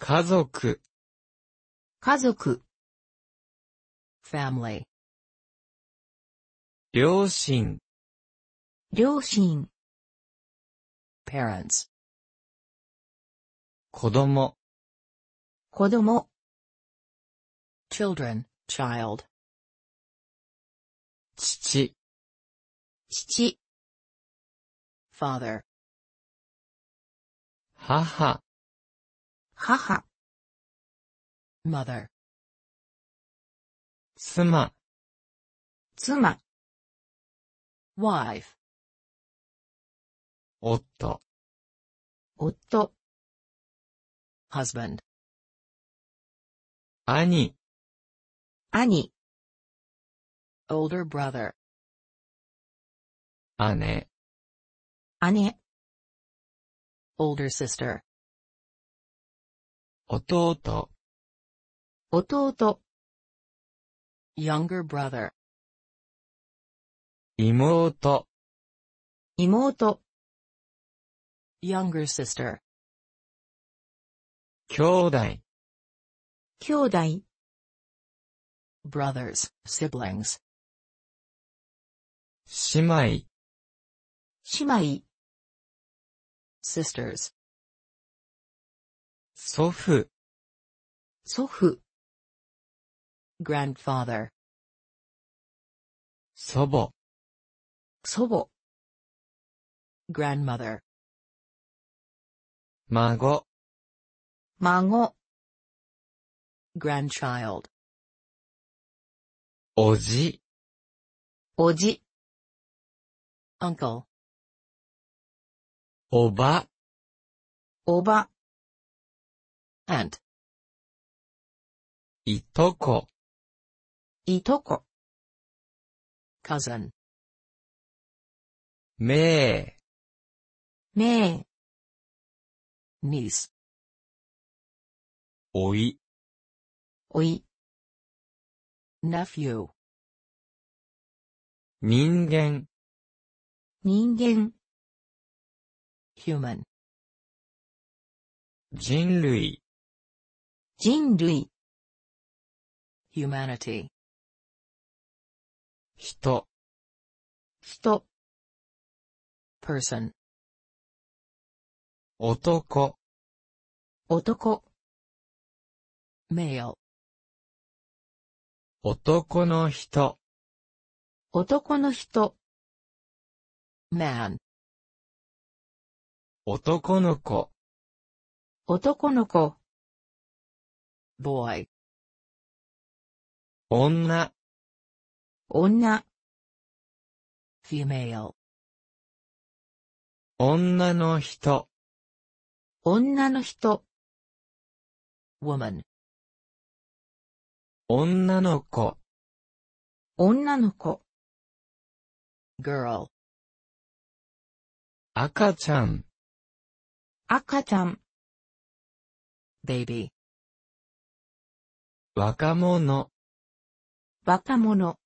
家族家族 family 両親両親 parents 子供子供 children, child 父父 father 母母 mother 妻妻 wife 夫夫 husband 兄兄 older brother 姉姉 older sister 弟弟 younger brother 妹妹 younger sister 兄弟兄弟 brothers, siblings 姉妹姉妹 sisters 祖父祖父 grandfather 祖母祖母 grandmother 孫孫 grandchild おじおじ uncle おばおば and いとこいとこ cousin めいめい niece おいおい nephew 人間人間 human 人類人類 humanity 人人 person 男男 male 男の人男の人 man 男の子男の子 boy 女女 female 女の人女の人 woman 女の子女の子 girl 赤ちゃん赤ちゃん baby 若者若者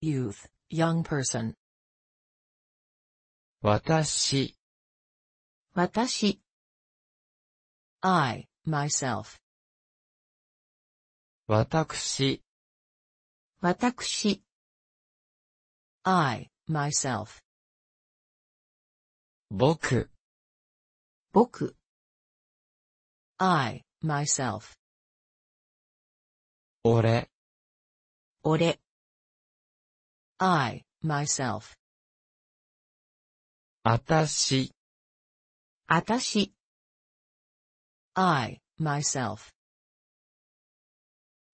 youth, young person 私私 I, myself 私私 I, myself 僕僕 I, myself 俺、俺。I, myself. あたし、あたし。I, myself.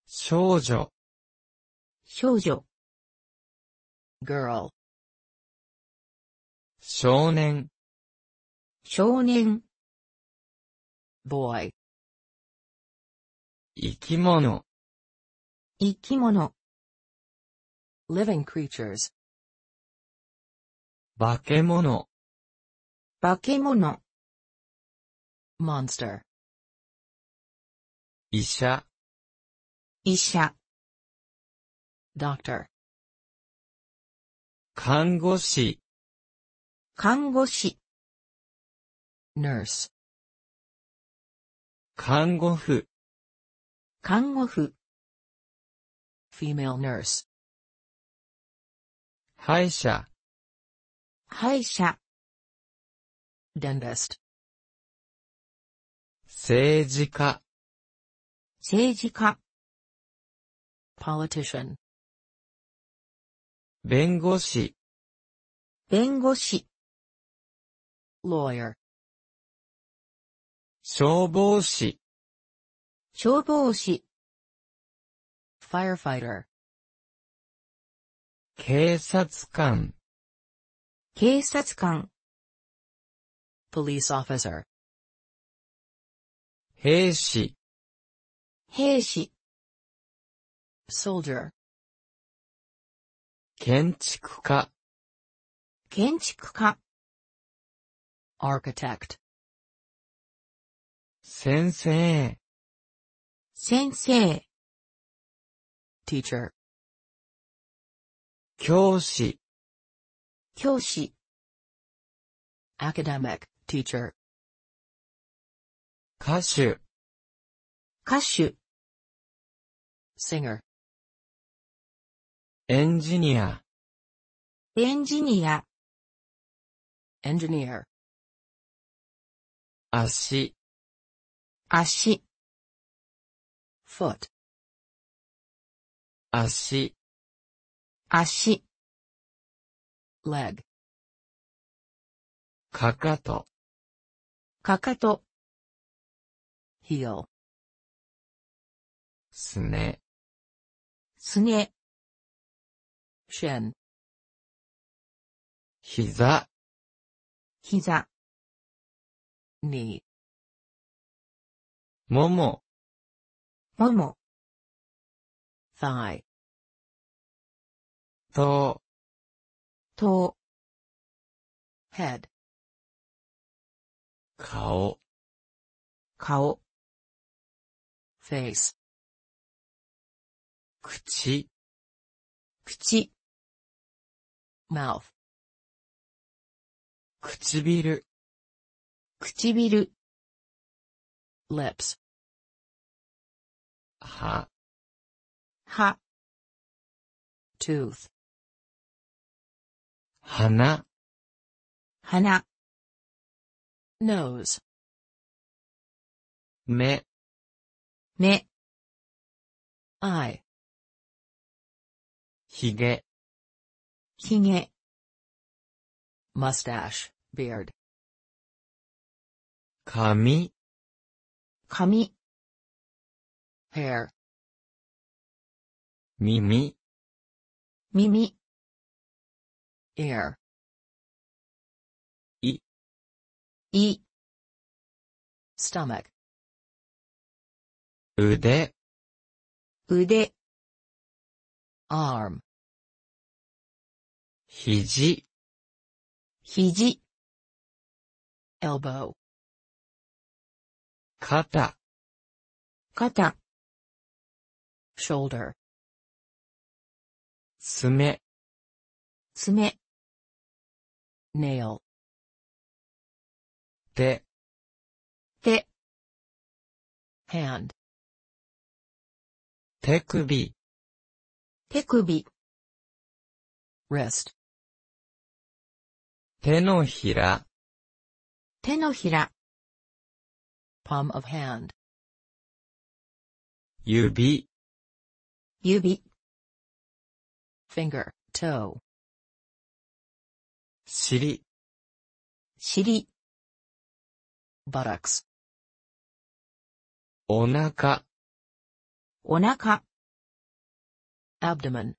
少女、少女。girl. 少年、少年。boy. 生き物、生き物 living creatures 化け物化け物 monster 医者医者 doctor 看護師看護師 nurse 看護婦看護婦 female nurse. 歯医者歯医者 dentist 政治家政治家 politician 弁護士弁護士 lawyer 消防士消防士 firefighter 警察官警察官 police officer 兵士兵士 soldier 建築家建築家 architect 先生先生 teacher 教師教師 academic teacher 歌手歌手 singer Engineer. engineer 足足 foot 足足 leg かかとかかと heel すねすね shin 膝膝 knee もももも thigh 頭頭 head 顔顔 face 口口 mouth 唇唇 lips 歯歯 tooth 花花 nose 目目 eye ひげひげ mustache beard 髪髪 hair 耳耳 air いい stomach 腕腕 arm 肘肘 elbow 肩肩 shoulder 爪爪 nail The. hand 手首手首 wrist 手のひら手のひら palm of hand 指指 finger toe 尻尻バラクスお腹お腹 abdomen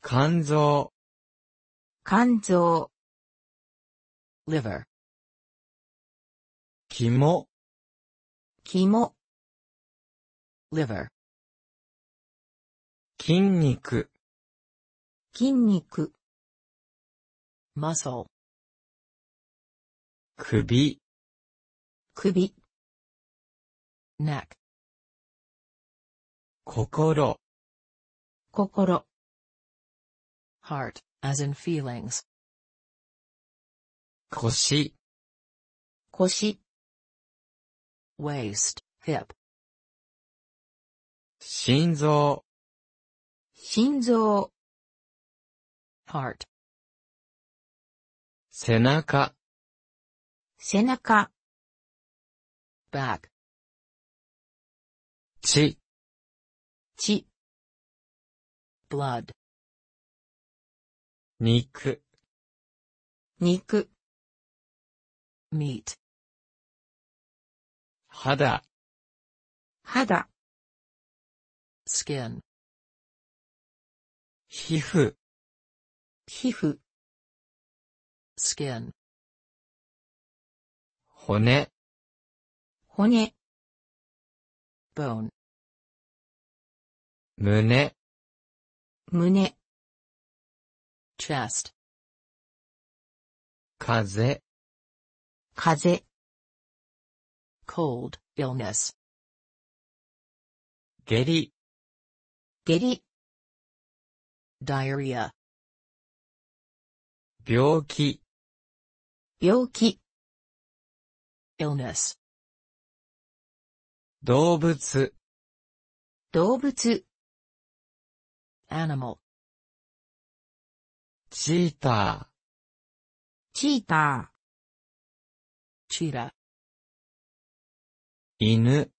肝臓肝臓 liver 肝肝 liver 筋肉筋肉 muscle 首首 neck 心心 heart as in feelings 腰腰 waist hip 心臓心臓 heart 背中背中 back 血血 blood 肉肉 meat 肌肌 skin 皮膚皮膚 skin 骨骨 bone 胸胸 chest 風風 cold illness 下痢下痢 diarrhea 病気病気 illness 動物動物 animal チーターチーターチーラ犬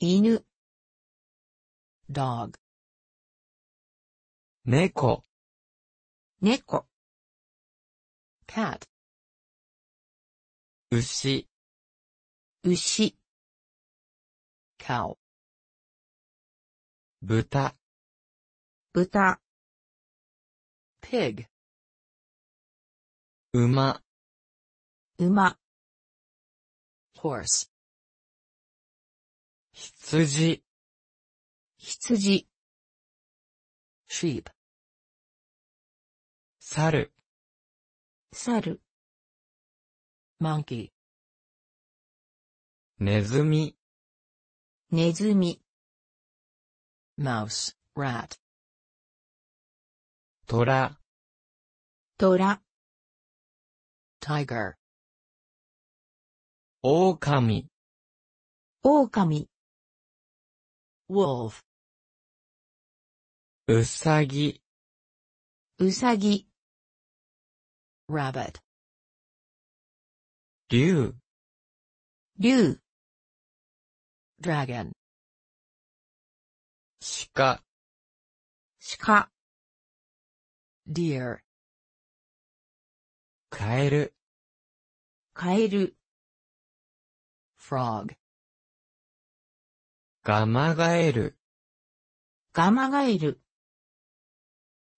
犬 dog 猫猫 cat 牛牛 cow 豚豚 pig 馬馬 horse 羊羊 sheep 猿猿 monkey ネズミネズミ mouse, rat トラトラ tiger オオカミオオカミ wolf うさぎうさぎ rabbit 竜竜 dragon 鹿鹿 deer カエルカエル frog ガマガエルガマガエル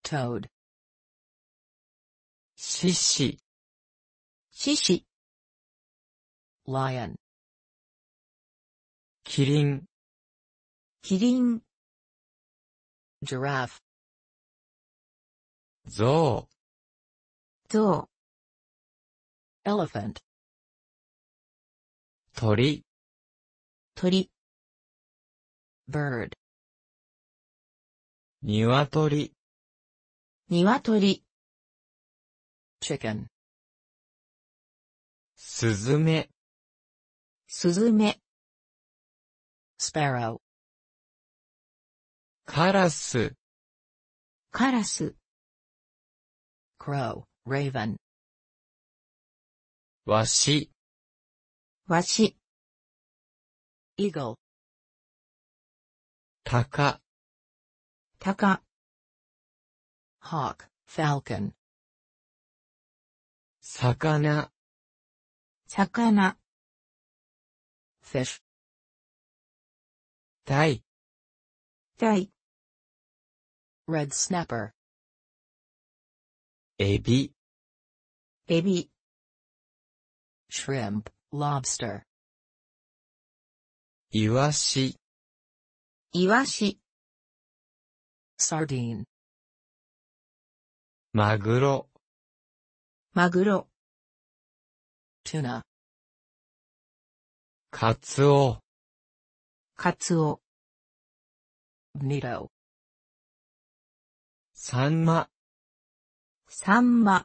toad 獅子獅子 lion キリンキリン giraffe ゾウゾウ elephant 鳥鳥 bird 鶏鶏 chicken スズメスズメ sparrow カラスカラス crow, raven わしわし eagle タカタカ hawk, falcon 魚魚 ser. Tai. Tai. red snapper。エビ。エビ。shrimp, lobster. イワシ。イワシ。sardine. Maguro. マグロ。マグロ。tuna. カツオカツオニラオサンマサンマ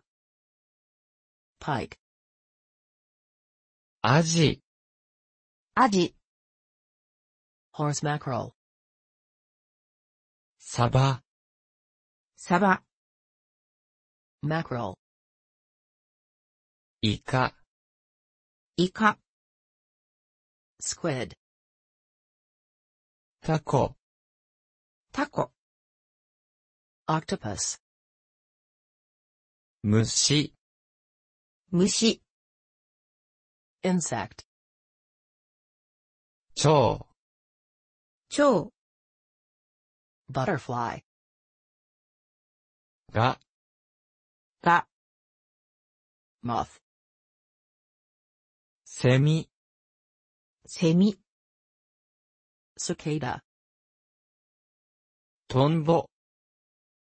パイクアジアジホースマクロ a サバサバマクロ k イカイカ squid タコタコ octopus 虫虫 insect 蝶蝶 butterfly がが moth セミセミ。スケーダ。トンボ。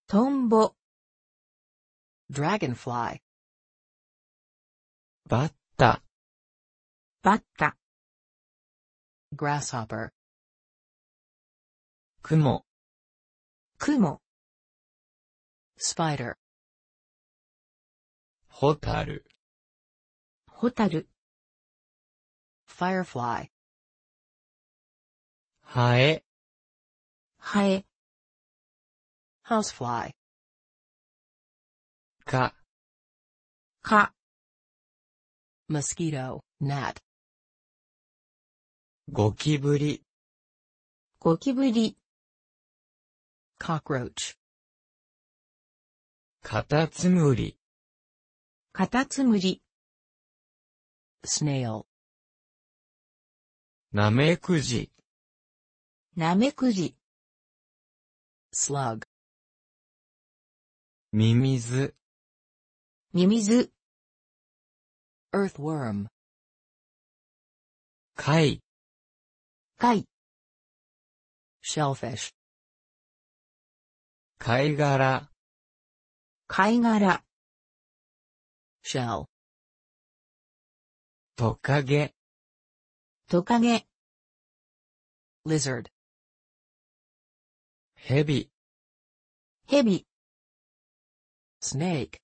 トンボ。ドラゴンフライ。バッタ。バッタ。グラスホッパー。クモ。クモ。スパイダー。ホタル。ホタル。firefly. ハエ、ハエ、housefly, か、か、mosquito, gnat, ゴキブリ、ゴキブリ、cockroach, カタツムリ、カタツムリ、snail, なめくじ。なめくじ。slug。ミミズ。ミミズ。earthworm。貝。貝。shellfish。貝殻。貝殻。shell。トカゲ。トカゲ lizard ヘビヘビ snake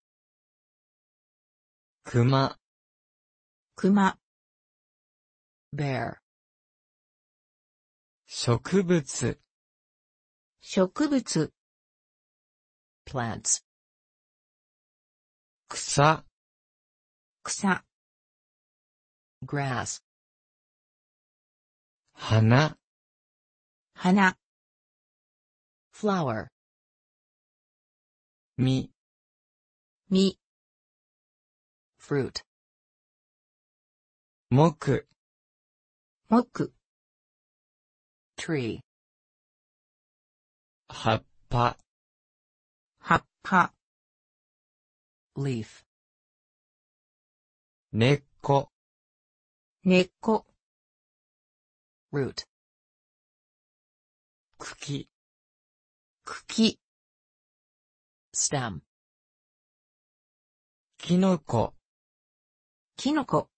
クマクマ bear 植物植物 plants 草草 grass 花花 flower 実実 fruit 木木 tree 葉っぱ葉っぱ leaf 根っこ根っこ root 茎茎 stem キノコキノコ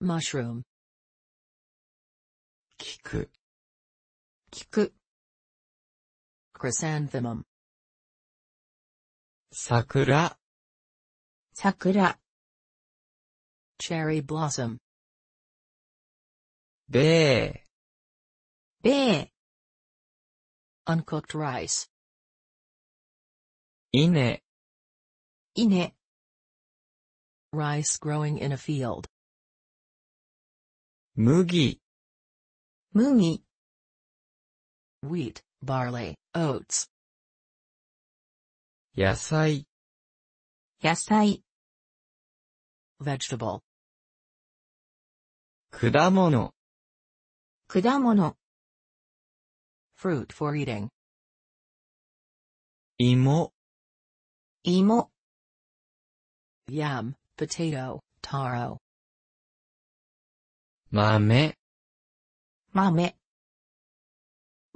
mushroom く菊く chrysanthemum 桜桜 cherry blossom べーべー。uncooked rice いね稲稲 rice growing in a field 麦麦 wheat, barley, oats 野菜野菜 vegetable 果物果物 fruit for eating. 芋芋 yam, potato, taro. 豆豆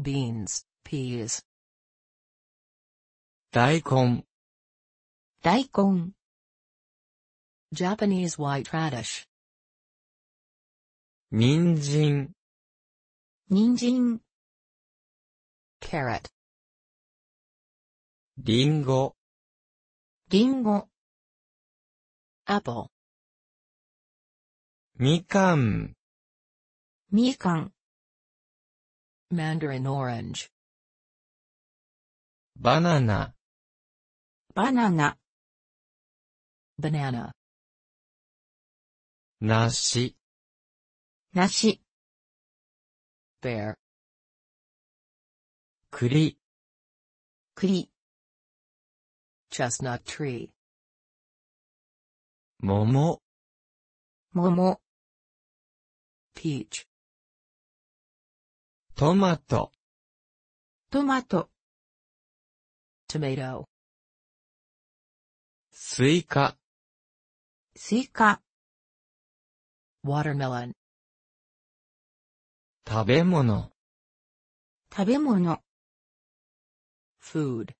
beans, peas. 大根大根 Japanese white radish. 人参人参 carrot りんごりんご apple みかんみかん mandarin orange バナナバナナ banana 梨梨 bear 栗栗 chestnut tree 桃桃 peach トマトトマト tomato スイカスイカ watermelon 食べ物食べ物 food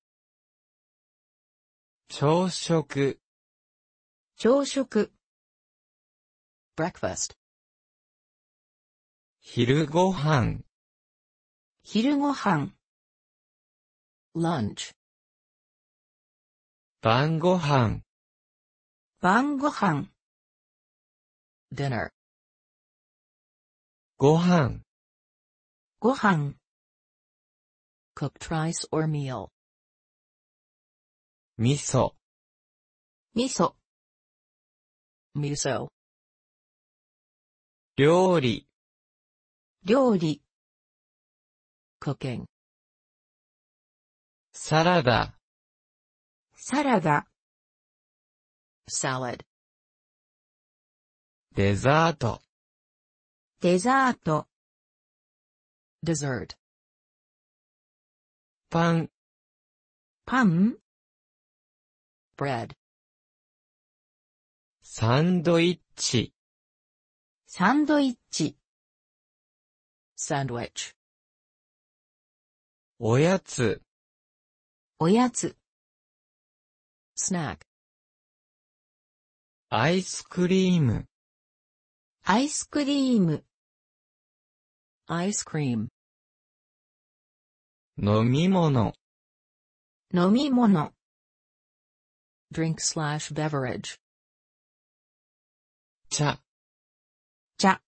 朝食朝食 breakfast 昼ごはん昼ごはん lunch 晩ごはん晩ごはん dinner ごはんご飯 cooked rice or meal 味噌味噌味噌料理料理 cooking サラダサラダ s a l デザート。デザート dessert パンパン bread サンドイッチサンドイッチ sandwich おやつおやつ snack アイスクリームアイスクリームアイスクリーム。飲み物飲み物 drink slash beverage 茶茶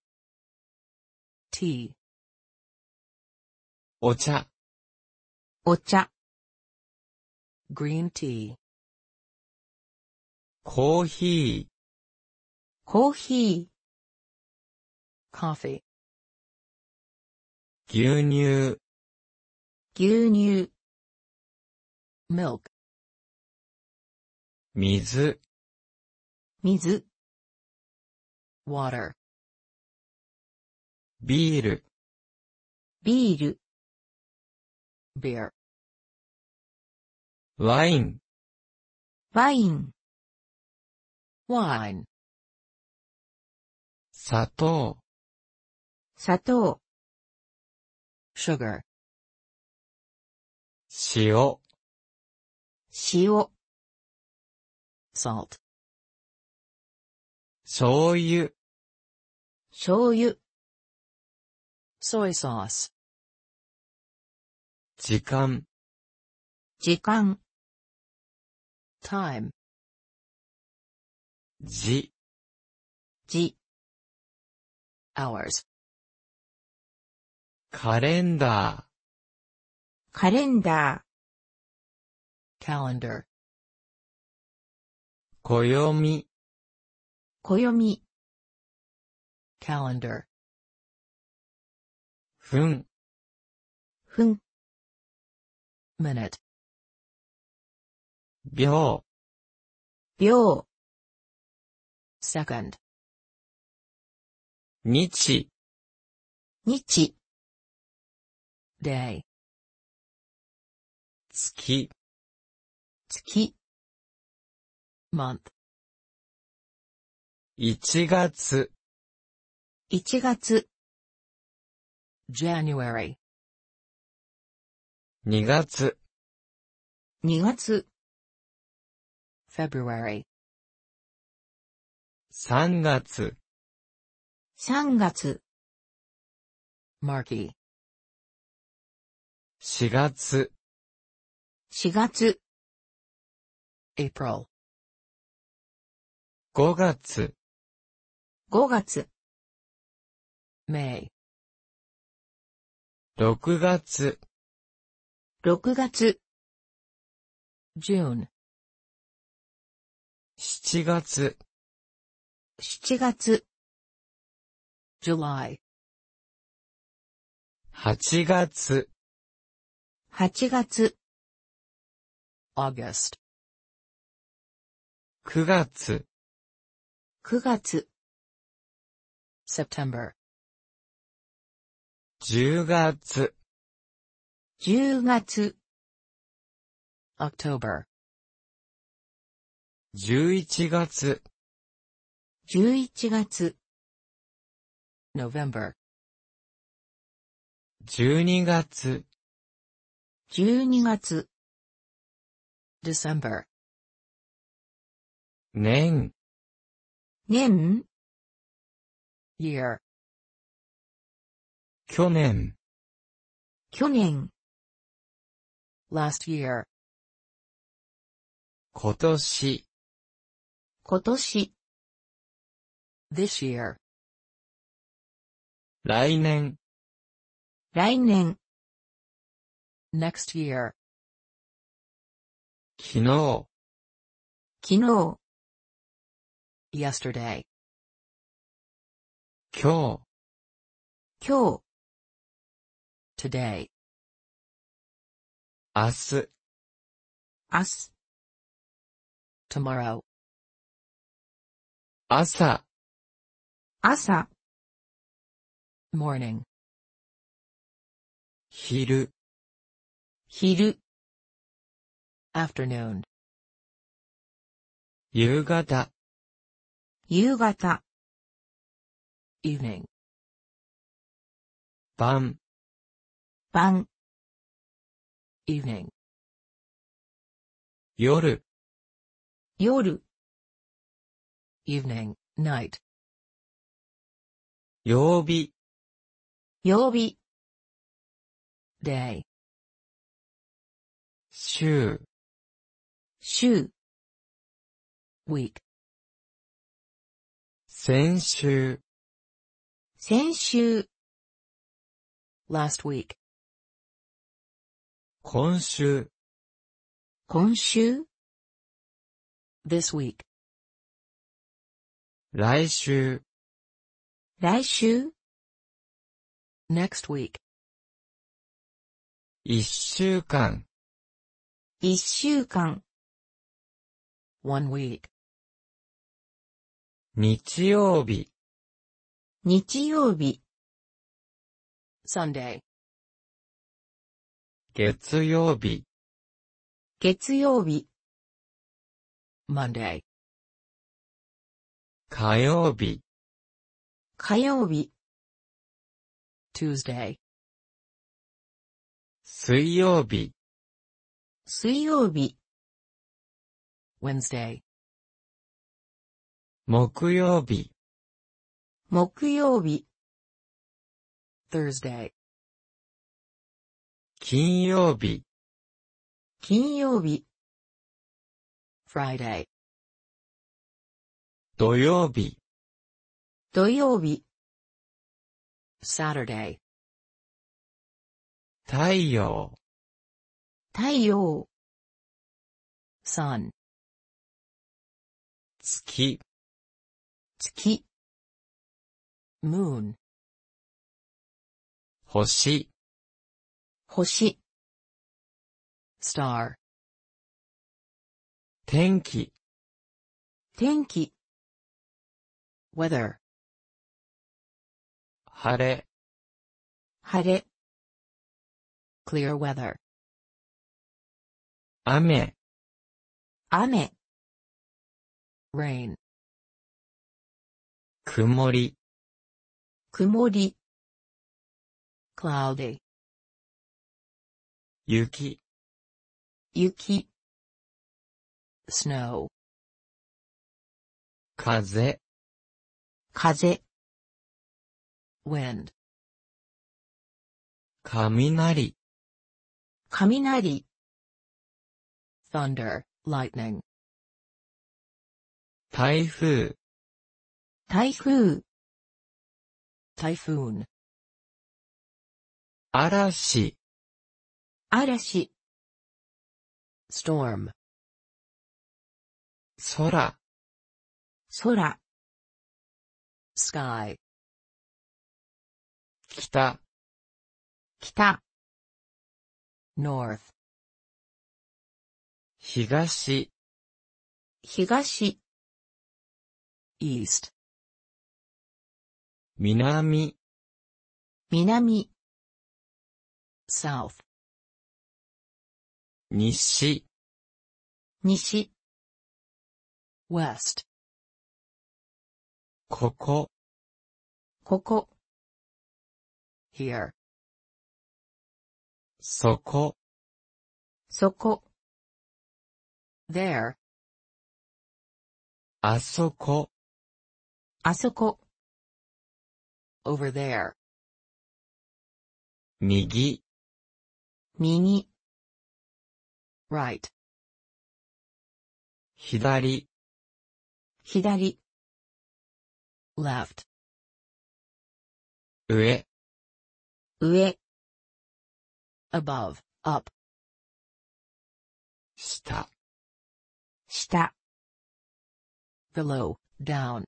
tea お茶お茶 green tea コーヒーコーヒー coffee 牛乳牛乳 milk 水水 water ビールビール beer ワインワイン wine 砂糖砂糖 sugar 塩塩 salt 醤油醤油 soy sauce 時間時間 time じじ hours カレンダーカレンダー。カレンダー。暦。暦。カレンダー。ふん。ふん。minute. 秒。秒。second. 日。日。day. 月月 month 一月一月 January 二月二月 February 三月三月 Marky 四月4月 April 5月5月 May 6月6月 June 7月7月 July 8月8月 August 九月九月 September 十月十月 October 十一月十一月 November 十二月十二月 December 年年 year 去年去年 last year 今年今年 this year 来年来年 next year 昨日、昨日、yesterday, 今日、今日、today, 明日、明日、tomorrow, 朝、朝、morning, 昼、昼、afternoon 夕方夕方 evening 晩晩 evening 夜夜 evening night 曜日曜日 day 週週 week 先週先週 last week 今週今週 this week 来週来週 next week 一週間一週間 one week. 日曜日日曜日 Sunday 月曜日月曜日 Monday 火曜日火曜日 Tuesday 水曜日水曜日 Wednesday 木曜日木曜日 Thursday 金曜日金曜日 Friday 土曜日土曜日 Saturday 太陽太陽 Sun 月月 moon 星星 star 天気天気 weather 晴れ晴れ clear weather 雨雨 rain 曇り曇り cloudy 雪雪 snow 風風 wind 雷雷 thunder lightning 台風台風台風嵐嵐 storm 空空 sky 北北 north 東東 east 南南 south 西西 west ここここ here そこそこ there あそこあそこ。over there. 右。右。right. 左。左。left. 上。上。above, up. 下。下。below, down.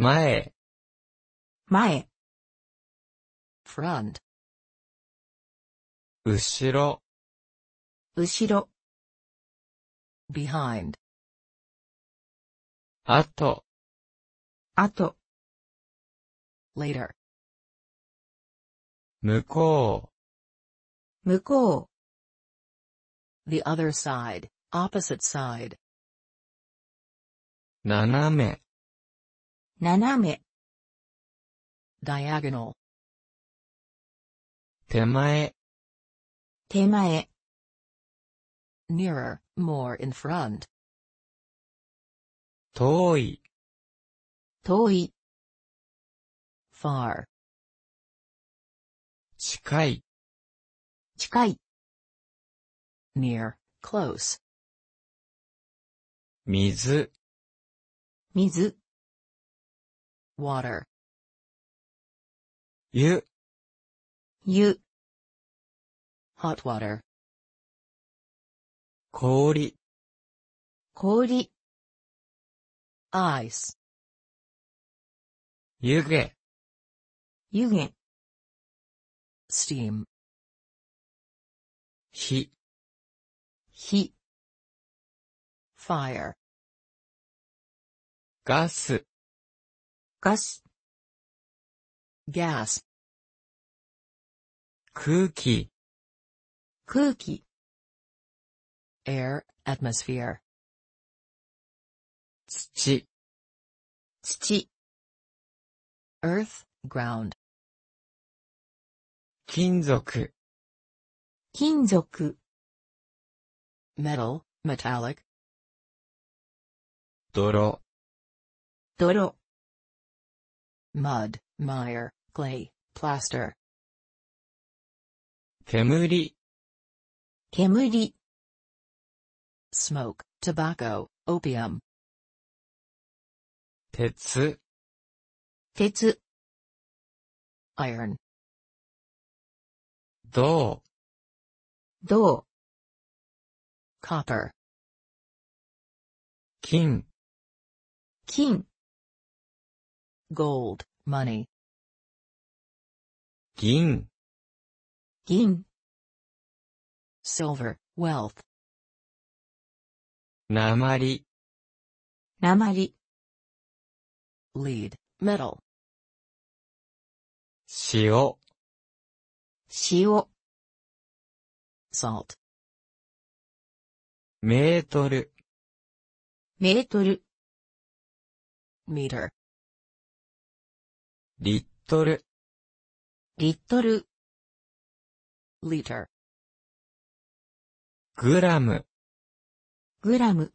前前 front 後ろ後ろ behind あとあと later 向こう向こう the other side opposite side 斜め斜め diagonal 手前手前 nearer, more in front 遠い遠い far 近い近い near, close 水水 water You. hot water 氷氷 ice 湯気湯気 steam 火火 fire Gas. ガス gas 空気空気 air atmosphere 土土 earth ground 金属金属 metal metallic 泥泥 mud, mire, clay, plaster. 煙 smoke, tobacco, opium. 鉄鉄 iron. 銅銅 copper. 金金 gold, money. 銀銀 silver, wealth. 鉛鉛 lead, metal. 塩塩 salt. メートルメートル meter. リットルリットルリットルグラムグラム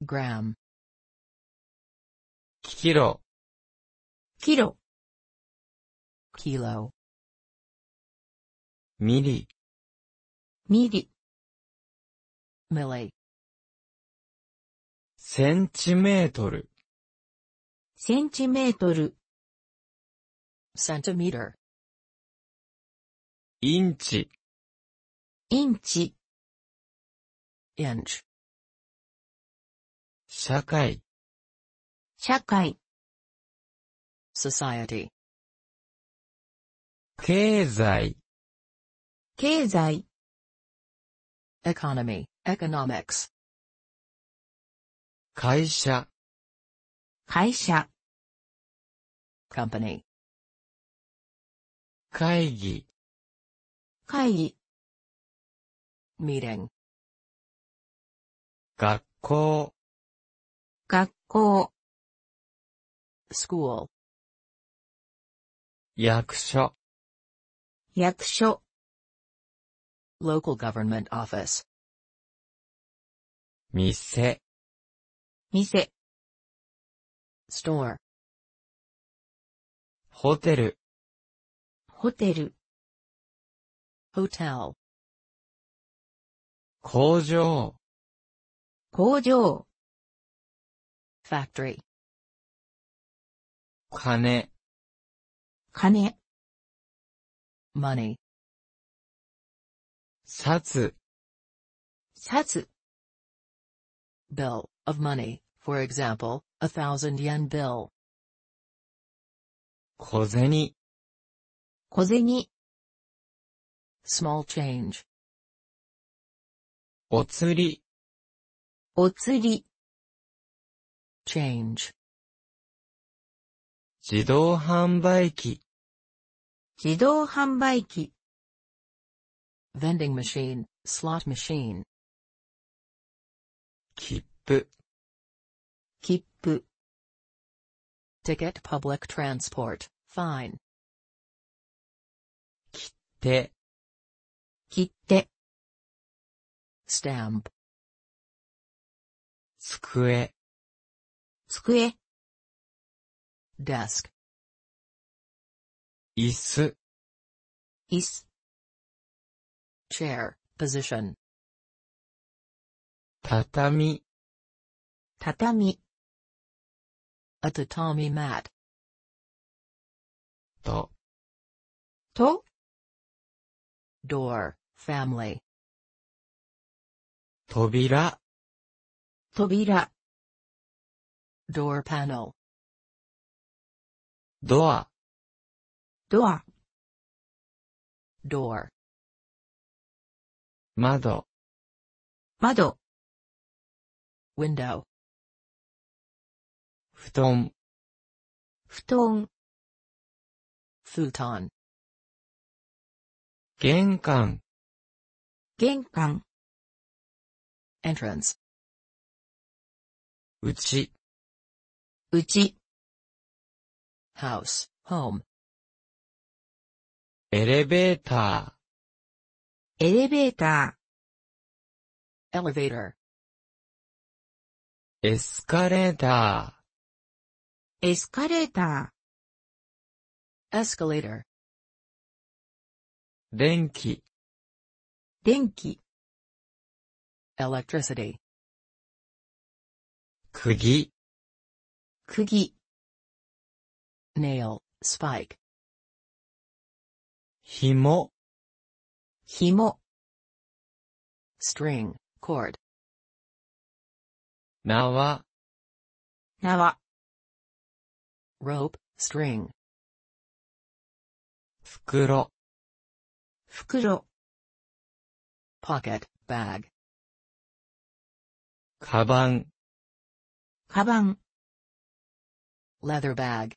グラムキロキロキロミリミリミリセンチメートルセンチメートル。centimeter インチインチ inch 社会社会 society 経済経済 economy economics 会社会社 company 会議会議 meeting 学校学校 school 役所役所 local government office 店店 store Hotel. hotel 工場工場 factory 金金 money 札札 bill of money, for example, A thousand yen bill. 小銭。小銭。small change. お釣り。お釣り。change. 自動販売機。自動販売機。vending machine, slot machine. 切符。切プ ticket public transport, fine 切手切手 stamp 机机 desk 椅子椅子 chair, position 畳畳 A tatami mat. To. To. Door, family. Tobira. Tobira. Door panel. Door. Door. Door. Mado. Mado. Window. 布団布団布団玄関玄関 entrance うちうち house home エレベーターエレベーター elevator エスカレーターエスカレーター。エスカレーター。電気。電気。electricity. 釘。釘。nail, spike. 紐。紐。string, cord. 縄。縄。rope, string. 袋袋 pocket, bag. カバンカバン leather bag.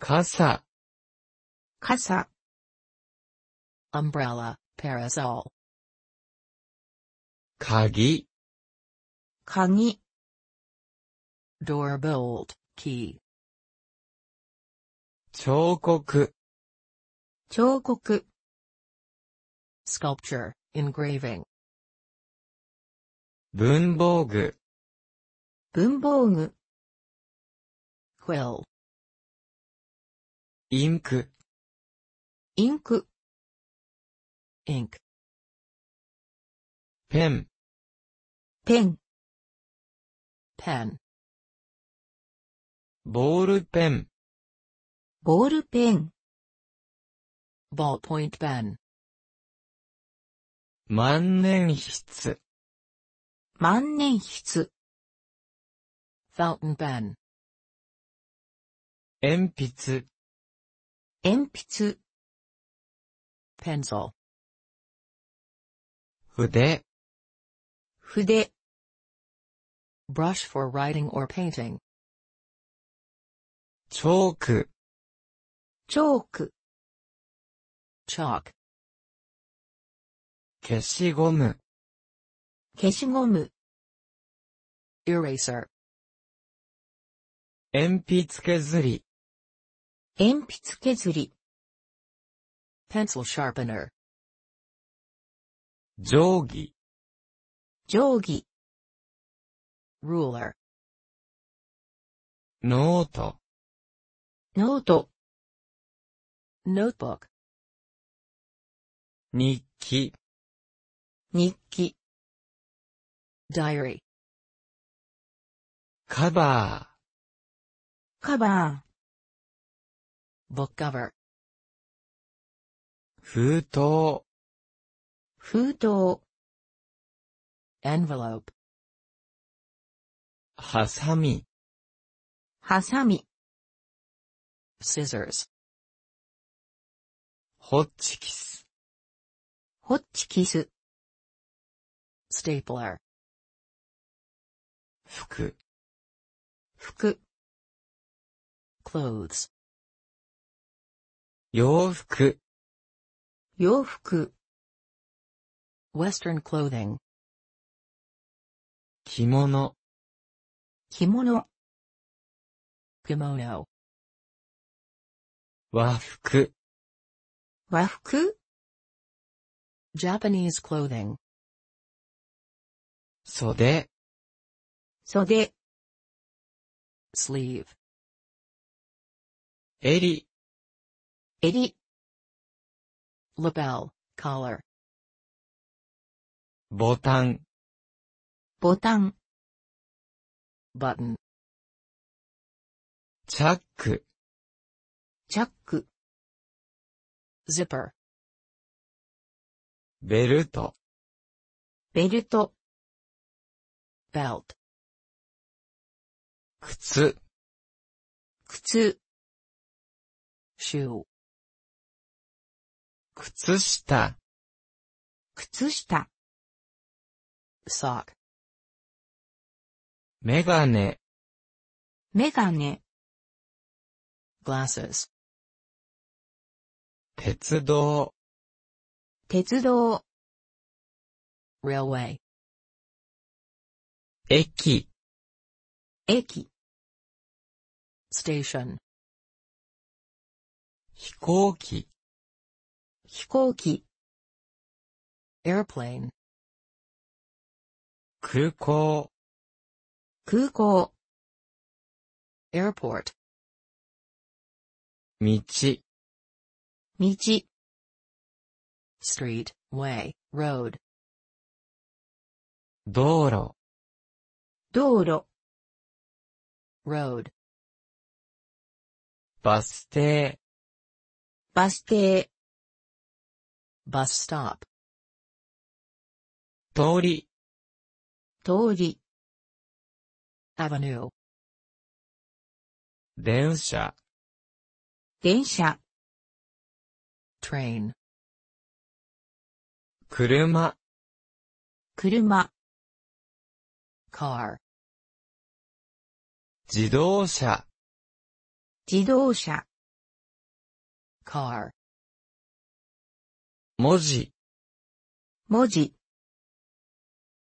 傘傘 umbrella, parasol. 鍵鍵 door bolt. key 彫刻彫刻 sculpture engraving 文房具文房具 quill インクインク ink ペンペン pen ボールペン。ボールペン。ボーポイントペン。万年筆。万年筆。ファウンペン。鉛筆。鉛筆。ペンソル。筆。筆。brush for writing or painting. チョークチョークチョーク消しゴム消しゴムエレーサー。鉛筆削り鉛筆削りペン n ルシャープ a ー。定規定規 ruler ノートノート notebook 日記日記 diary カバーカバー book cover 封筒封筒 envelope はさみはさみ scissors. ホッチキス。ホッチキス。stapler. 服。服。clothes. 洋服。洋服。western clothing. 着物。着物。kimono. 和服和服 Japanese clothing 袖袖 sleeve 襟襟 lapel collar ボタンボタン button チャックチャック zipper ベルトベルト belt 靴靴 shoe 靴下靴下 sock メガネメガネ glasses 鉄道鉄道 railway 駅駅 station 飛行機飛行機 airplane 空港空港 airport 道道 street, way, road 道路道路 road バス停バス停 bus stop 通り通り avenue 電車電車 train 車車 car 自動車自動車 car 文字文字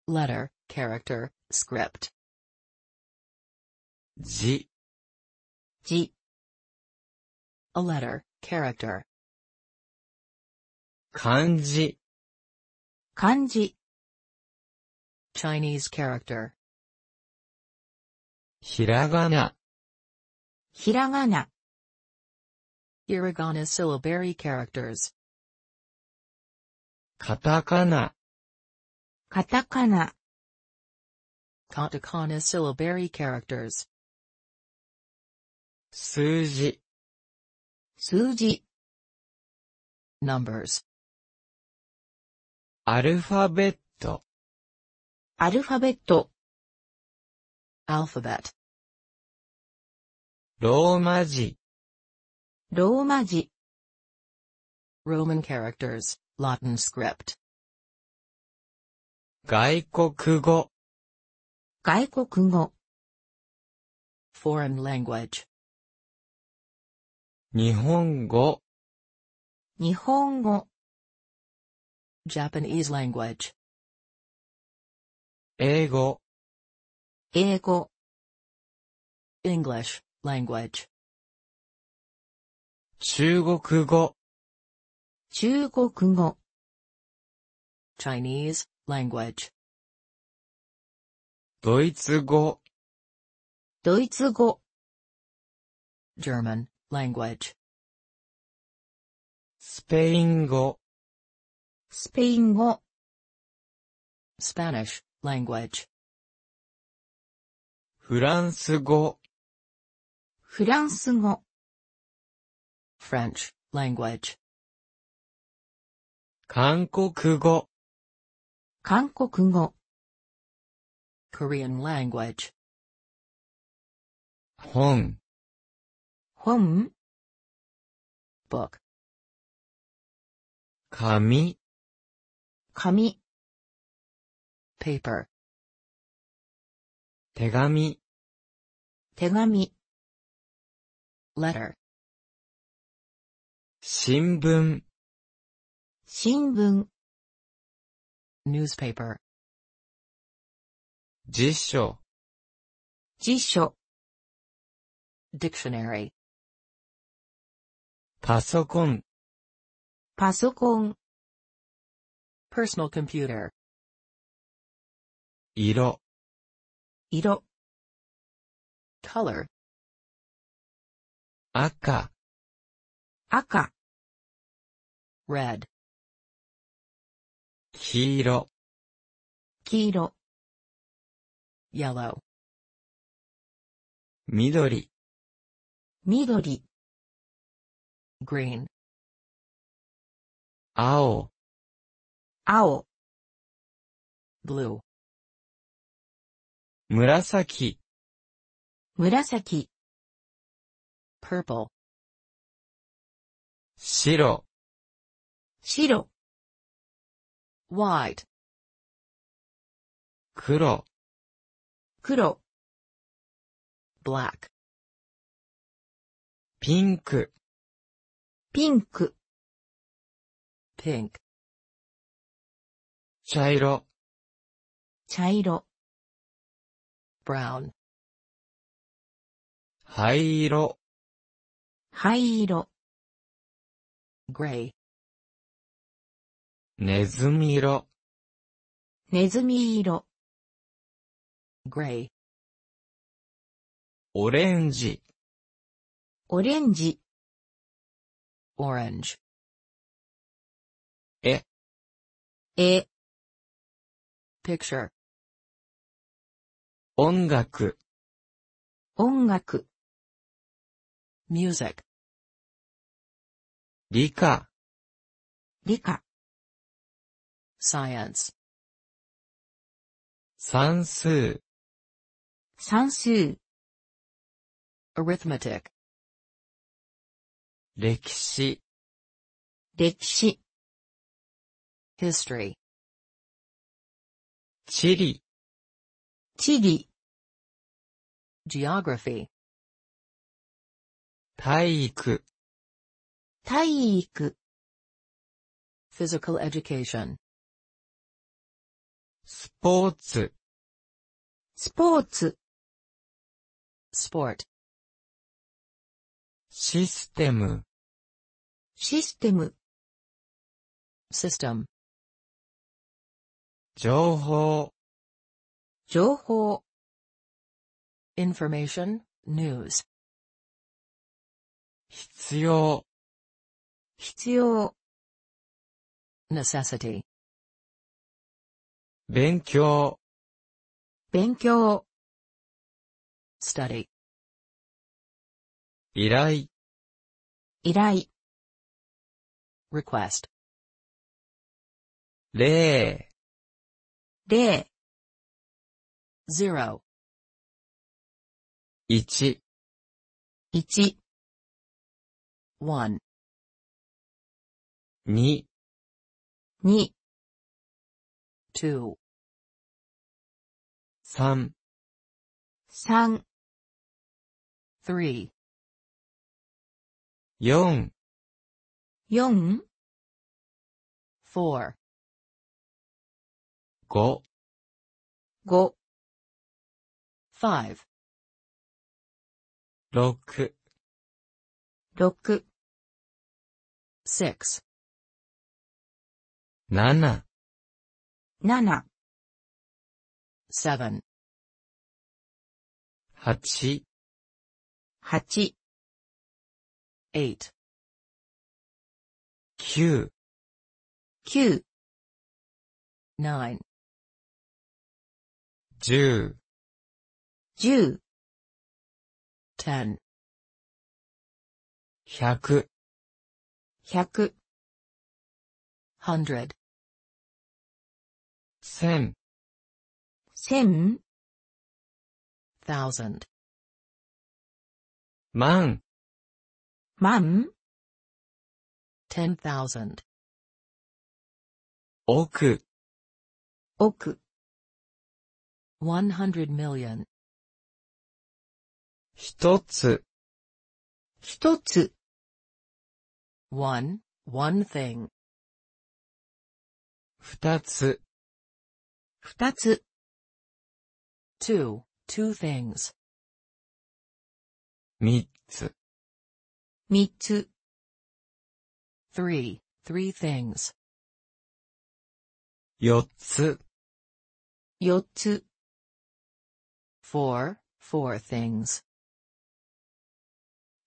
letter character script 字字 a letter character 漢字漢字 Chinese character ひらがなひらがな i r a g a n a syllabary characters カタカナカタカナ Katakana syllabary characters 数字数字 numbers アルファベット。アルファベット。アルファベット。ローマ字。ローマ字。ローマン n characters, Latin script. 外国語。外国語。foreign language. 日本語。日本語。Japanese language 英語英語 English language 中国語中国語 Chinese language ドイツ語ドイツ語 German language スペイン語スペイン語 Spanish language フランス語フランス語 French language 韓国語韓国語 Korean language 本本 book 紙紙 paper 手紙手紙 letter 新聞新聞 newspaper 辞書辞書 dictionary パソコンパソコン personal computer 色色 color 赤赤 red 黄色黄色 yellow 緑緑 green 青青 blue 紫紫 purple 白白 white 黒黒 black ピンクピンク pink 茶色茶色 brown 灰色灰色 gray ネズミ色ネズミ色 gray オレンジオレンジ orange ええ picture 音楽音楽 music 理科理科 science 算数算数 arithmetic 歴史歴史 history 地理地理 geography 体育体育 physical education スポーツスポーツ sport システムシステム system 情報情報 information, news 必要必要 necessity 勉強勉強 study 依頼依頼 request 例0 0 1 1 1 2 2 2 3 3 3 4 4 4 5 5 5 6 6 6 7 7 7 8 8 8 9 9 9十、十、ten 100 1 0 hundred 千、千、thousand 万万 ten thousand 億億100 million 一つ一つ one, one thing 二つ二つ two, two things 三つ三つ three, three things 四つ四つ four, four things.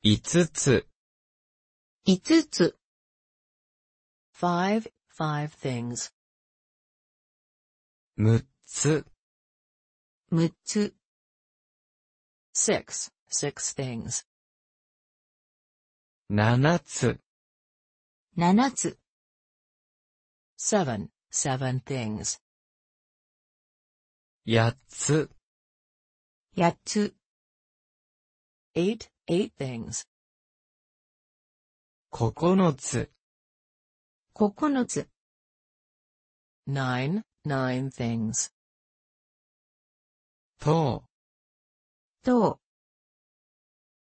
五つ. five things. 六つ. six things. Seven, seven things. 八つ、八つ eight, eight things. 九つ九つ nine, nine things. とうとう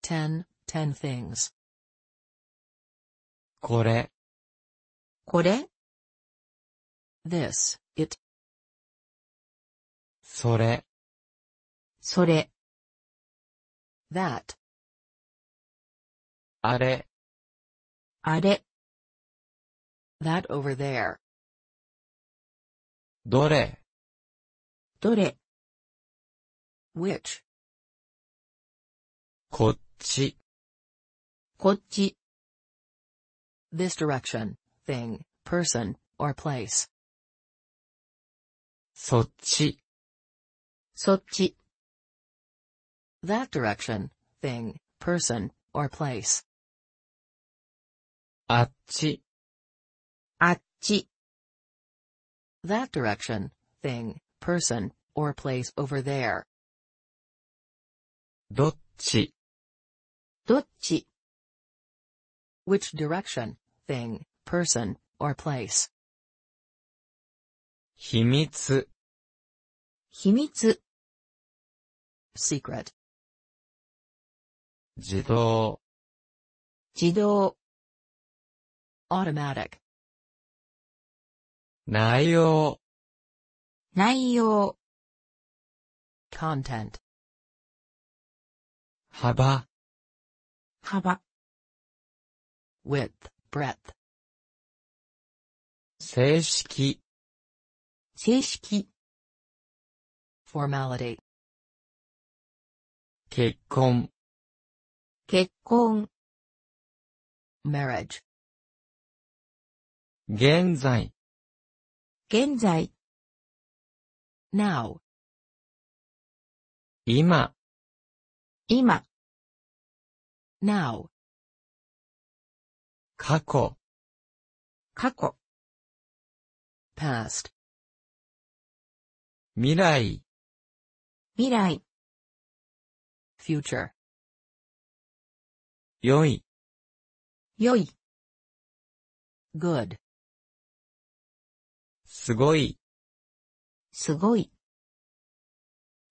ten, ten things. これこれ this, it. それそれ that あれあれ that over there どれどれ which こっちこっち this direction, thing, person, or place. そっちそっち that direction, thing, person, or place. That direction, thing, person, or place over there. Which direction, thing, person, or place. Secret. 自動自動 automatic 内容内容 content 幅幅 width breadth 正式正式 formality 結婚結婚 marriage 現在現在 now 今今 now 過去過去 past 未来未来 future 良い良い good すごいすごい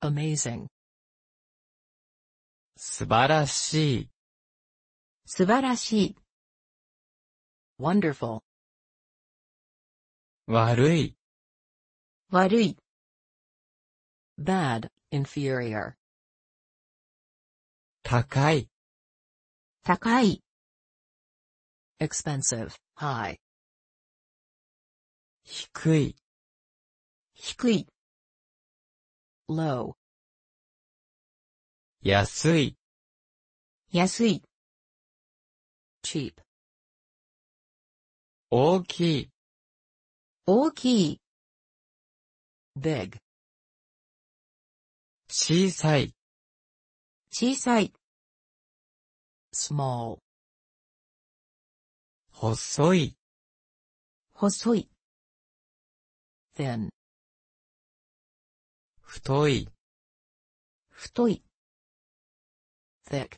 amazing 素晴らしい素晴らしい wonderful 悪い悪い bad, inferior 高い高い。expensive, high. 低い。低い。low. 安い。安い。cheap. 大きい。大きい。big. 小さい。小さい。small 細い細い thin 太い太い thick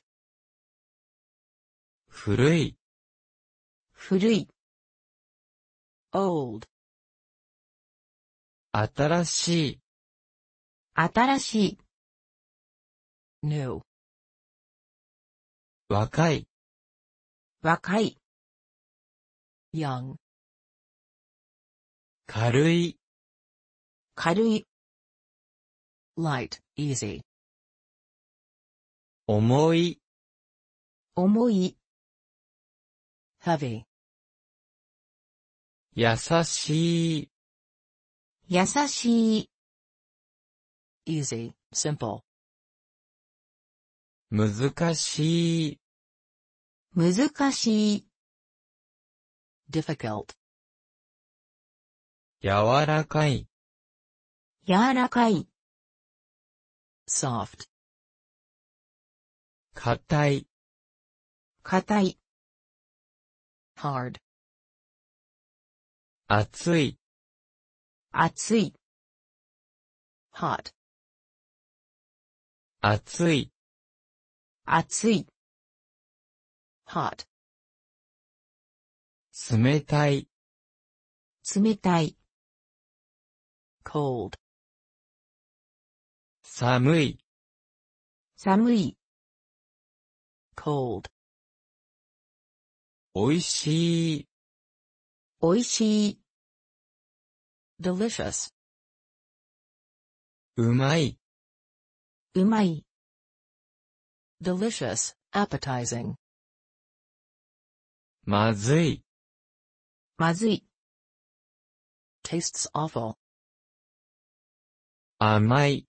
古い古い old 新しい新しい new 若い若い young 軽い軽い light, easy 重い重い heavy 優しい優しい easy, simple 難しい難しい difficult 柔らかい柔らかい soft 硬い硬い hard 熱い熱い hot 熱い熱い hot 冷たい冷たい cold 寒い寒い cold 美味しい美味しい delicious うまいうまい delicious, appetizing まずい、まずい。tastes awful. 甘い、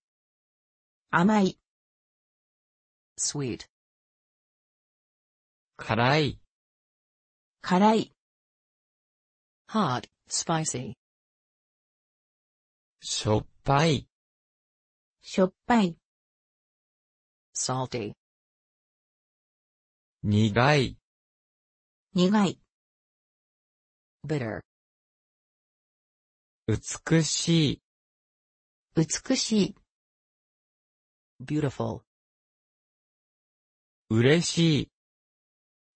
甘い、sweet. 辛い、辛い、h a r d spicy. しょっぱい、しょっぱい、salty. 苦い、苦い。bitter 美しい。美しい。beautiful 嬉しい。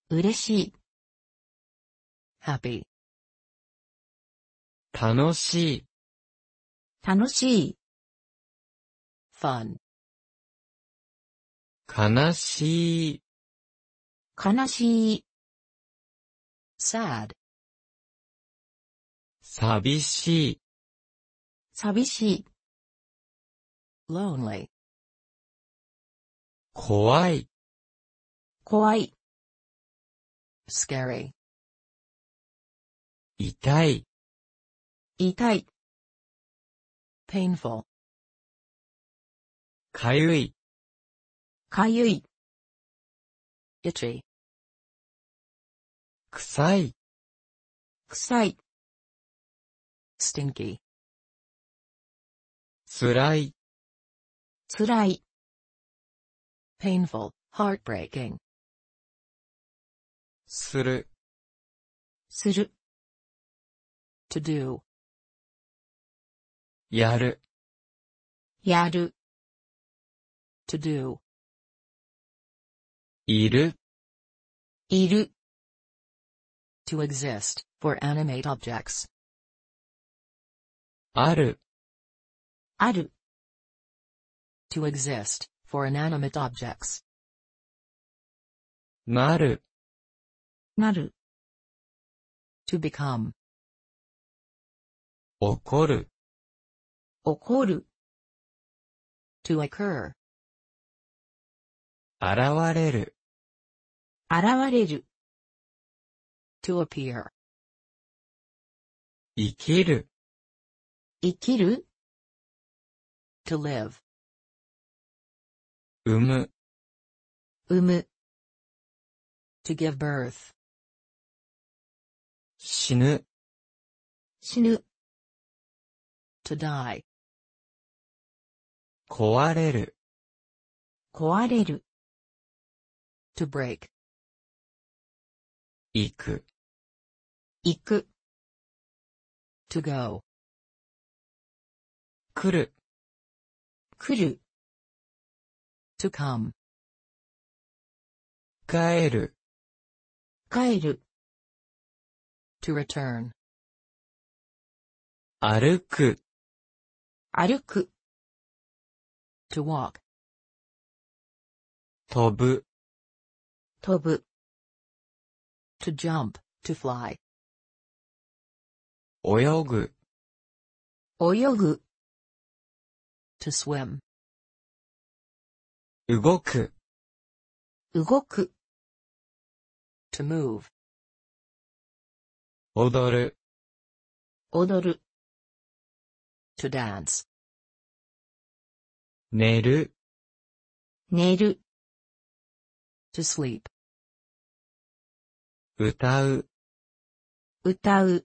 嬉しい。happy 楽しい。楽しい。fun 悲しい。悲しい。sad 寂しい寂しい lonely 怖い怖い scary 痛い痛い painful かゆいかゆい itchy 臭い臭い stinky つらいつらい painful, heartbreaking するする to do やるやる to do いるいる to exist, for animate objects. Aru. to exist, for inanimate objects. Naru. to become. 起こる起こる to occur. 現れる現れる to appear. 生きる生きる to live. 産む産む to give birth. 死ぬ死ぬ to die. 壊れる壊れる to break. 行く行く to go 来る来る to come 帰る帰る to return 歩く歩く to walk 飛ぶ飛ぶ to jump, to fly 泳ぐ泳ぐ to swim 動く動く to move 踊る踊る to dance 寝る寝る to sleep 歌う歌う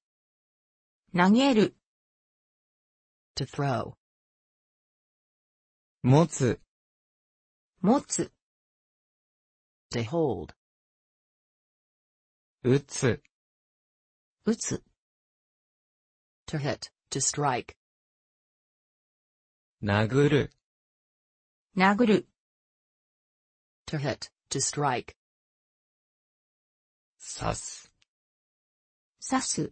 to throw. to hold. to hit, to strike. to hit, to strike. 刺す。刺す。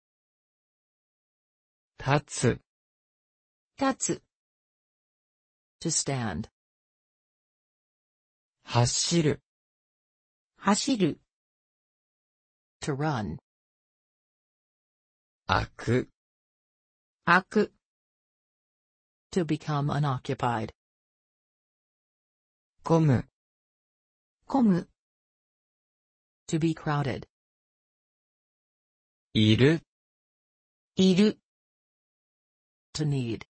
立つ立つ to stand 走る走る to run 開く開く to become unoccupied 混む混む to be crowded いるいる to need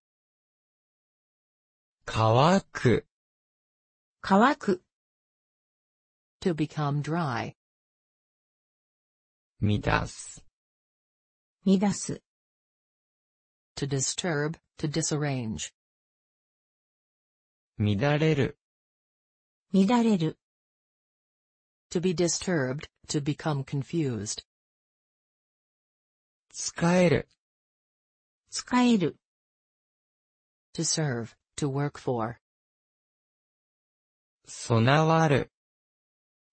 乾く乾く to become dry 満たす満たす to disturb, to disarrange 乱れる乱れる to be disturbed, to become confused 使える使える to serve, to work for. 備わる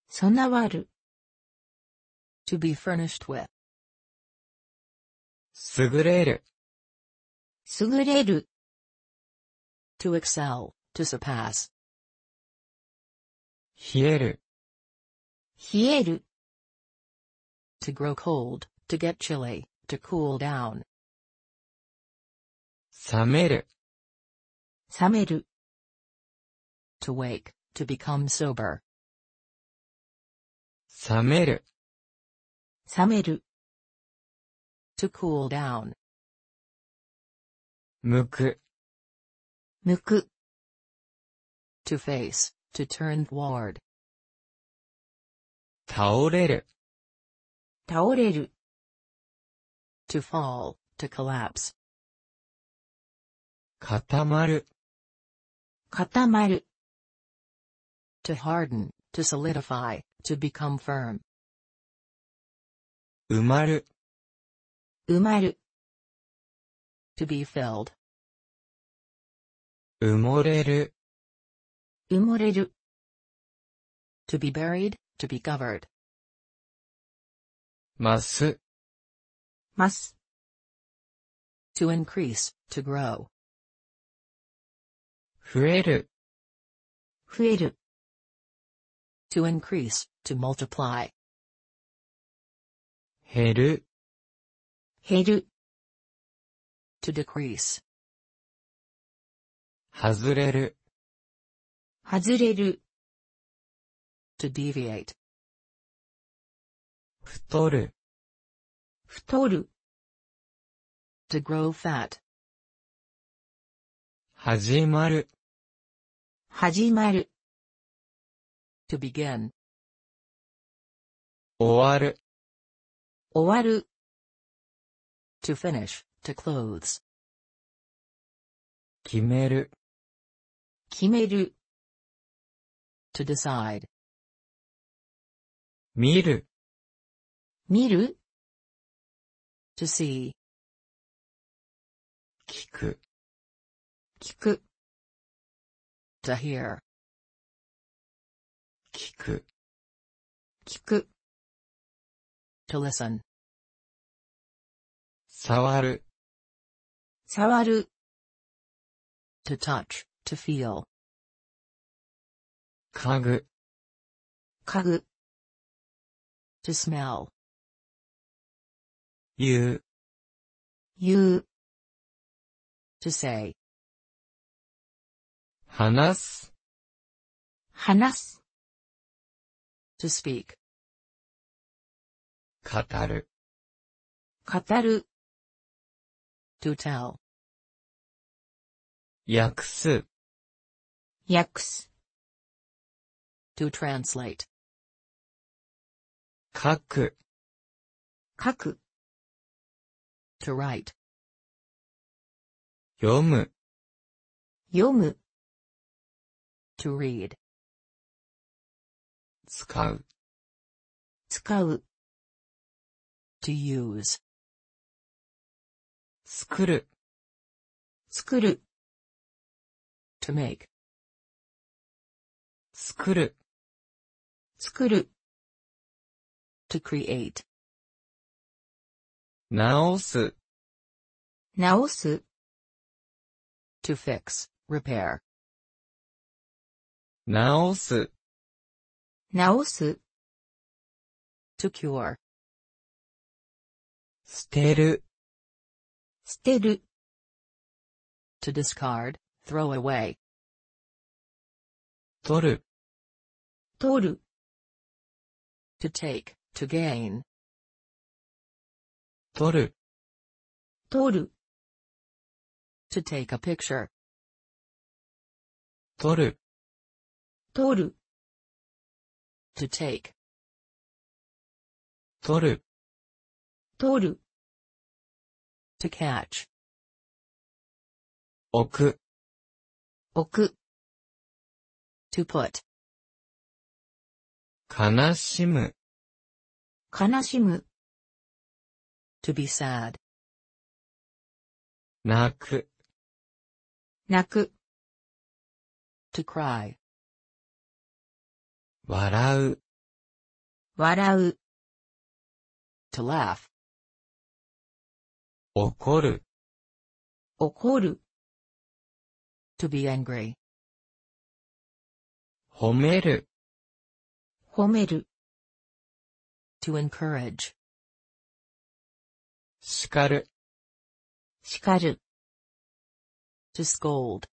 備わる to be furnished with. Sugureru. to excel, to surpass. 冷える冷える to grow cold, to get chilly, to cool down. Sameru. 冷める to wake, to become sober. 冷める冷める to cool down. 向く向く to face, to turn toward. 倒れる倒れる to fall, to collapse. 固まる固まる to harden, to solidify, to become firm. 埋まる埋まる to be filled. 埋もれる埋もれる to be buried, to be covered. 増す増す to increase, to grow. 増える、増える。to increase, to multiply. 減る、減る。to decrease. 外れる、外れる。to deviate. 太る、太る。to grow fat. 始まる、始まる。to begin 終わる終わる to finish, to c l o s e 決める決める to decide 見る見る to see 聞く聞く to hear 聞く聞く to listen 触る触る to touch, to feel to smell 言う言う to say 話す、話す。to speak, 語る、語る。to tell, 訳す、訳す。to translate, 書く、書く。to write, 読む、読む。to read 使う使う to use 作る作る to make 作る作る to create 直す直す to fix, repair 直す直す to cure 捨てる捨てる to discard, throw away 取る取る to take, to gain 取る取る to take a picture 取る取る to take 取る取る to catch 置く置く to put 悲しむ悲しむ to be sad 泣く泣く to cry 笑う笑う to laugh 怒る怒る to be angry 褒める褒める to encourage 叱る叱る to scold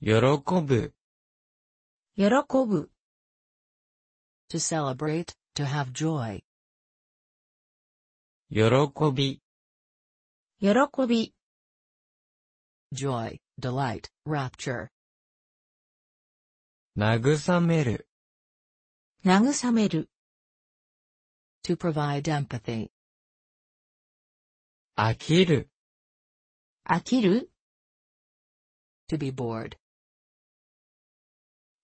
喜ぶ喜ぶ to celebrate, to have joy. 喜び喜び joy, delight, rapture. 慰める慰める to provide empathy. 飽きる飽きる to be bored,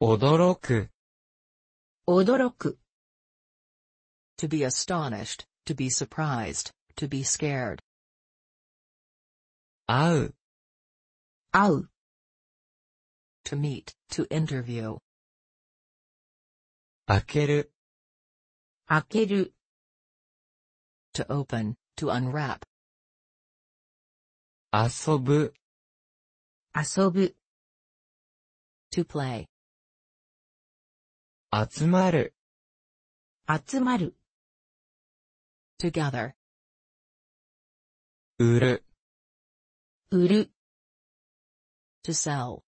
to be astonished, to be surprised, to be scared. To meet, to interview. To open, to unwrap. To play, Atsumaru. Atsumaru. Together. Uru. Uru. To sell.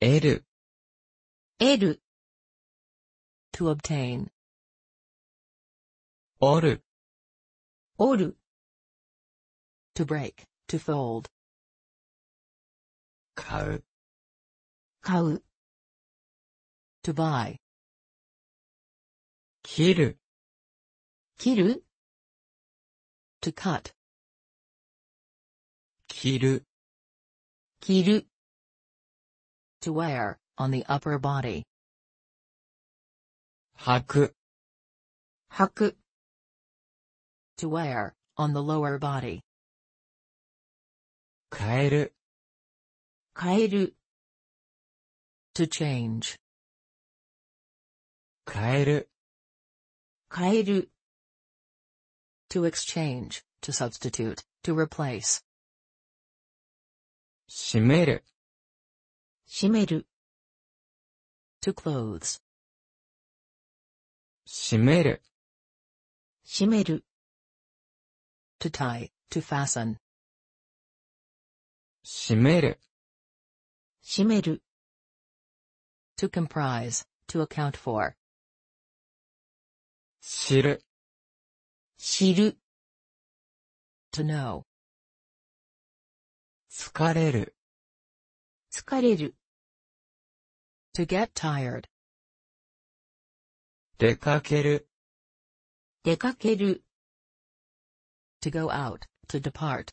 Eru. Eru. To obtain. Oru. Oru. To break, to fold. Kau. 買う。買う。to buy 切る切る to cut 着る着る to wear on the upper body 履く履く to wear on the lower body 変える変える to change kaeru, to exchange, to substitute, to replace. shimeru, to clothes. shimeru, to tie, to fasten. shimeru, to comprise, to account for. 知る知る to know 疲れる疲れる to get tired 出かける出かける to go out, to depart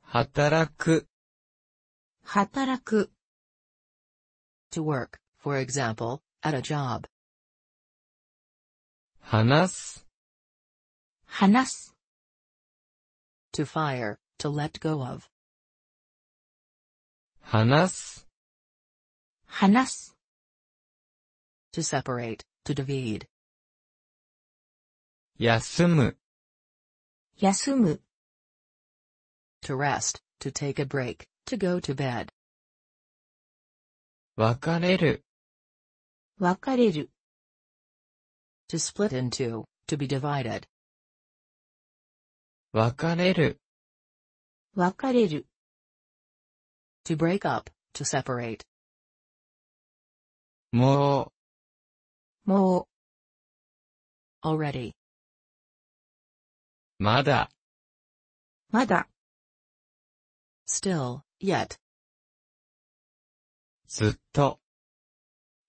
働く働く to work, for example, at a job 話す話す to fire, to let go of. 話す話す to separate, to divide. 休む休む to rest, to take a break, to go to bed. 別れる別れる to split into, to be divided. 別れる別れる to break up, to separate. Mo. already. まだまだ still, yet. ずっと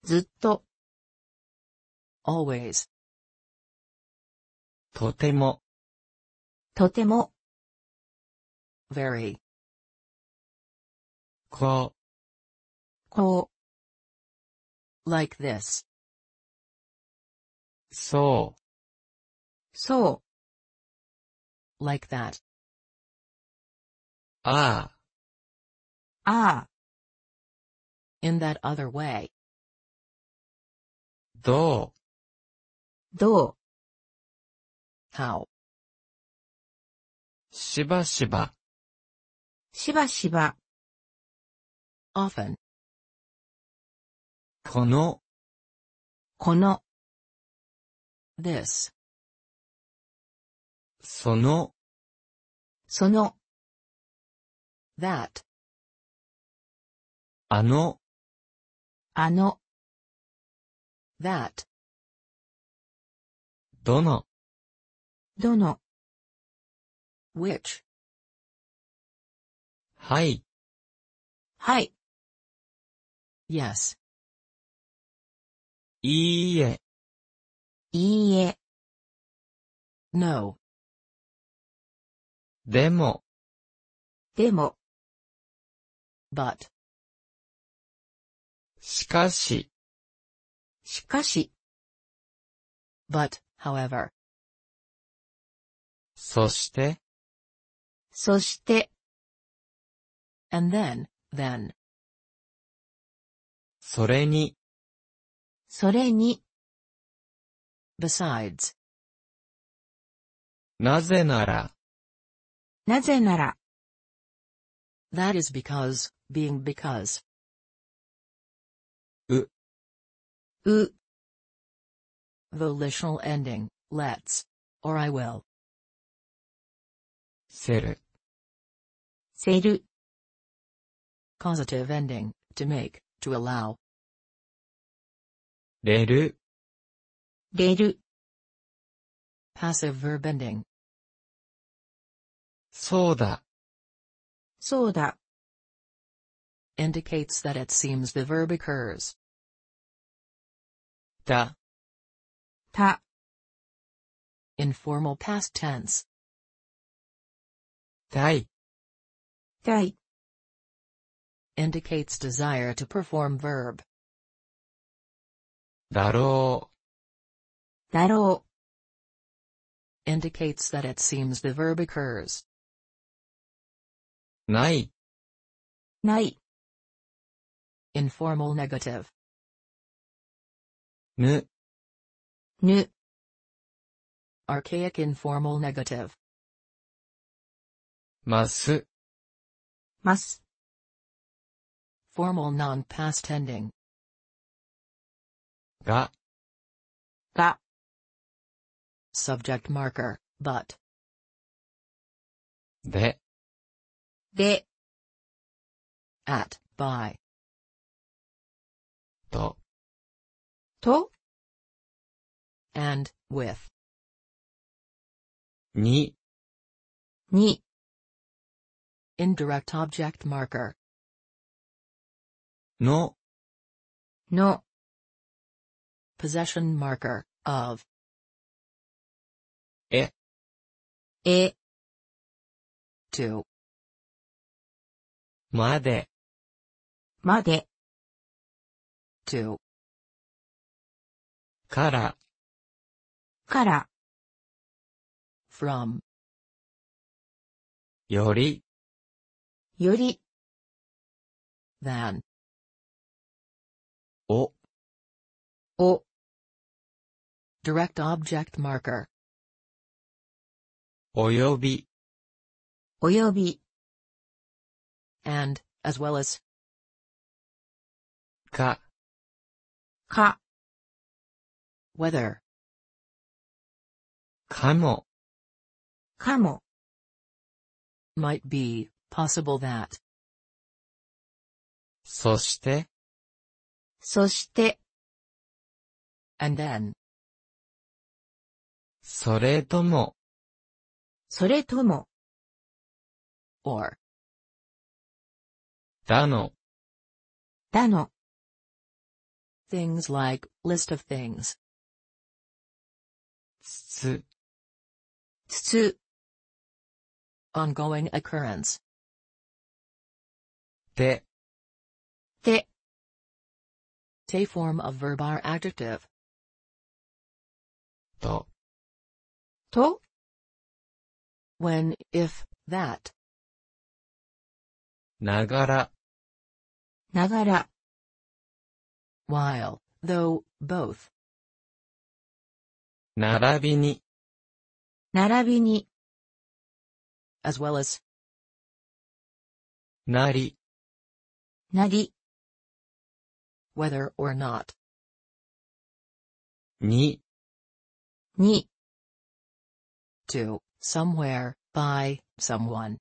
ずっと always とてもとても very こうこう like this そうそう like that ああああ in that other way どうどう How? しばしばしばしば often このこの this そのその that あのあの that どのどの which はいはい yes いいえいいえ no でもでも but しかししかし but however. そして、そして、and then, then. それに、それに、besides. なぜなら、なぜなら。That is because, being because. う、う、Volitional ending, let's. Or I will. Causative ending, to make, to allow. Passive verb ending. Indicates that it seems the verb occurs. da informal past tense Dai. indicates desire to perform verb Daro. indicates that it seems the verb occurs Nai. Nai. informal negative ぬ N. Archaic informal negative. Mas. Formal non-past ending. Ga, ga, Subject marker, but. De, de, at, by. To, to and with ni ni indirect object marker no no possession marker of e to までまで to からから from よりより than おお direct object marker およびおよび and as well as かか whether かも。かも。might be, possible that. そして。そして。and then. それとも。それとも。or. だの。だの。things like, list of things. つつ。To Ongoing occurrence. Te. Te. Te form of verb or adjective. To. To. When, if, that. Nagara. Nagara. While, though, both. Narabini. 並びに as well as nari, whether or not ni, to somewhere by someone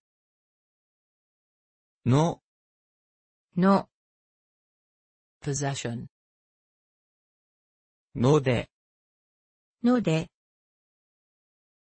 no, no, possession no no de, de.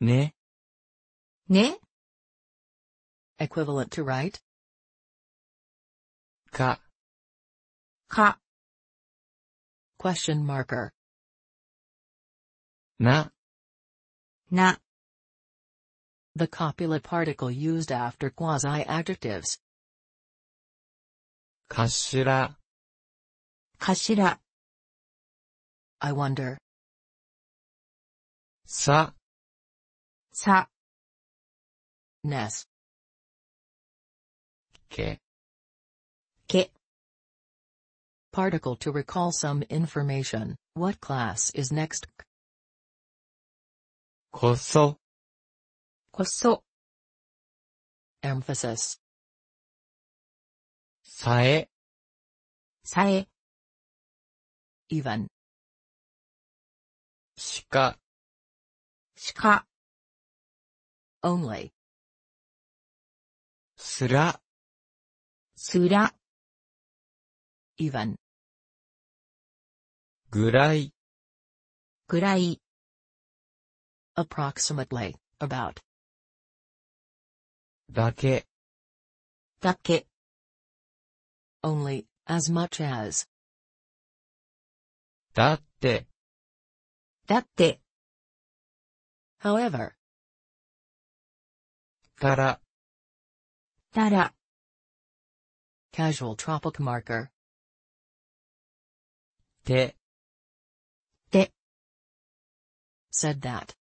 Ne. Ne. Equivalent to right. Ka. Ka. Question marker. Na. Na. The copula particle used after quasi-adjectives. Kashira. Kashira. I wonder. Sa. 사 nas ke ke particle to recall some information what class is next 고소 고소 emphasis 사에 사에 even 시카 시카 only Sura. even Gurai. Gurai. approximately about Dake. Dake. only as much as だってだって however Tara. Kara. Casual tropic marker. Te. Te. Said that.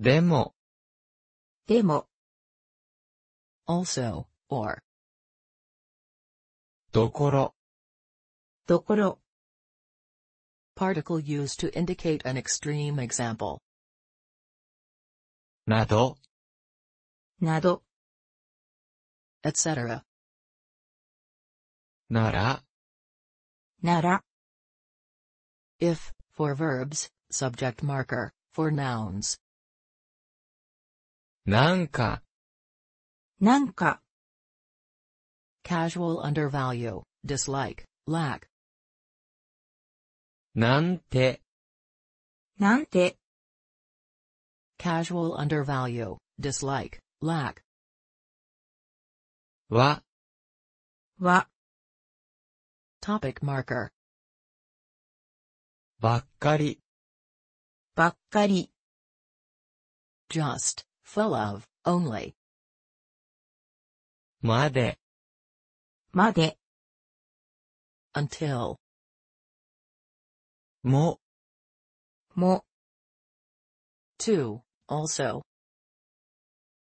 Demo. Demo. Also, or. Particle used to indicate an extreme example. など、など、etc. If for verbs, subject marker, for nouns. Casual, undervalue, dislike, lack. なんて、なんて。casual undervalue, dislike, lack. Topic marker, Just, full of, only, まで、まで、until, も、も、to, also